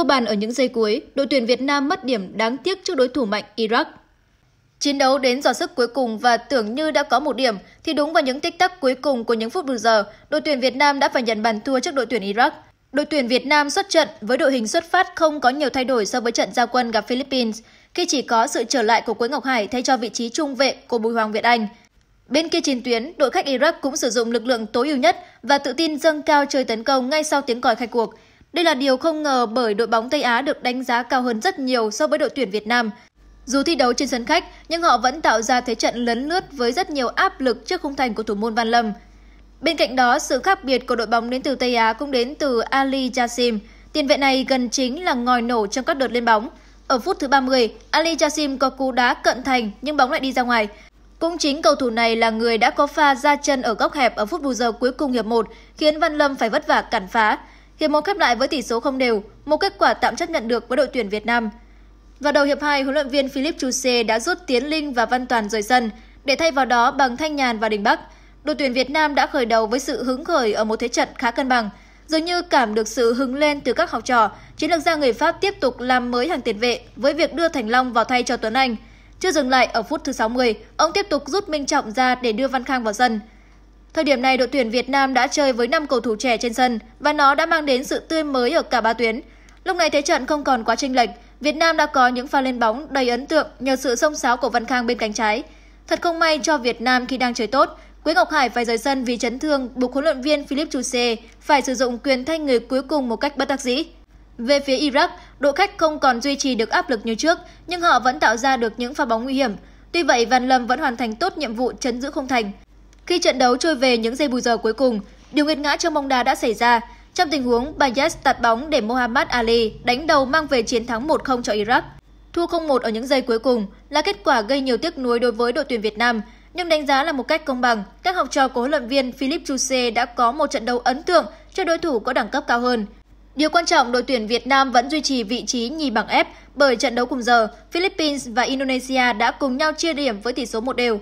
Thua bàn ở những giây cuối, đội tuyển Việt Nam mất điểm đáng tiếc trước đối thủ mạnh Iraq. Chiến đấu đến giọt sức cuối cùng và tưởng như đã có một điểm, thì đúng vào những tích tắc cuối cùng của những phút bù giờ, đội tuyển Việt Nam đã phải nhận bàn thua trước đội tuyển Iraq. Đội tuyển Việt Nam xuất trận với đội hình xuất phát không có nhiều thay đổi so với trận giao quân gặp Philippines, khi chỉ có sự trở lại của Quế Ngọc Hải thay cho vị trí trung vệ của Bùi Hoàng Việt Anh. Bên kia chiến tuyến, đội khách Iraq cũng sử dụng lực lượng tối ưu nhất và tự tin dâng cao chơi tấn công ngay sau tiếng còi khai cuộc – đây là điều không ngờ bởi đội bóng Tây Á được đánh giá cao hơn rất nhiều so với đội tuyển Việt Nam. Dù thi đấu trên sân khách, nhưng họ vẫn tạo ra thế trận lấn lướt với rất nhiều áp lực trước khung thành của thủ môn Văn Lâm. Bên cạnh đó, sự khác biệt của đội bóng đến từ Tây Á cũng đến từ Ali Jassim. Tiền vệ này gần chính là ngòi nổ trong các đợt lên bóng. Ở phút thứ 30, Ali Jassim có cú đá cận thành nhưng bóng lại đi ra ngoài. Cũng chính cầu thủ này là người đã có pha ra chân ở góc hẹp ở phút bù giờ cuối cùng hiệp 1, khiến Văn Lâm phải vất vả cản phá. Hiệp 1 khép lại với tỷ số không đều, một kết quả tạm chấp nhận được với đội tuyển Việt Nam. Vào đầu hiệp 2, huấn luyện viên Philip Chuse đã rút Tiến Linh và Văn Toàn rời sân, để thay vào đó bằng Thanh Nhàn và Đình Bắc. Đội tuyển Việt Nam đã khởi đầu với sự hứng khởi ở một thế trận khá cân bằng. Dường như cảm được sự hứng lên từ các học trò, chiến lược gia người Pháp tiếp tục làm mới hàng tiền vệ với việc đưa Thành Long vào thay cho Tuấn Anh. Chưa dừng lại ở phút thứ 60, ông tiếp tục rút Minh Trọng ra để đưa Văn Khang vào sân. Thời điểm này đội tuyển Việt Nam đã chơi với 5 cầu thủ trẻ trên sân và nó đã mang đến sự tươi mới ở cả ba tuyến. Lúc này thế trận không còn quá chênh lệch, Việt Nam đã có những pha lên bóng đầy ấn tượng nhờ sự xông xáo của Văn Khang bên cánh trái. Thật không may cho Việt Nam khi đang chơi tốt, Quế Ngọc Hải phải rời sân vì chấn thương buộc huấn luyện viên Philip Chuse phải sử dụng quyền thay người cuối cùng một cách bất đắc dĩ. Về phía Iraq, đội khách không còn duy trì được áp lực như trước, nhưng họ vẫn tạo ra được những pha bóng nguy hiểm. Tuy vậy, Văn Lâm vẫn hoàn thành tốt nhiệm vụ chấn giữ không thành. Khi trận đấu trôi về những giây bù giờ cuối cùng, điều nghiệt ngã trong bóng đá đã xảy ra. Trong tình huống, Bayes tạt bóng để Mohammad Ali đánh đầu mang về chiến thắng 1-0 cho Iraq. Thua 0-1 ở những giây cuối cùng là kết quả gây nhiều tiếc nuối đối với đội tuyển Việt Nam, nhưng đánh giá là một cách công bằng, các học trò của huấn luyện viên Philip Chuse đã có một trận đấu ấn tượng cho đối thủ có đẳng cấp cao hơn. Điều quan trọng, đội tuyển Việt Nam vẫn duy trì vị trí nhì bảng F bởi trận đấu cùng giờ, Philippines và Indonesia đã cùng nhau chia điểm với tỷ số một đều.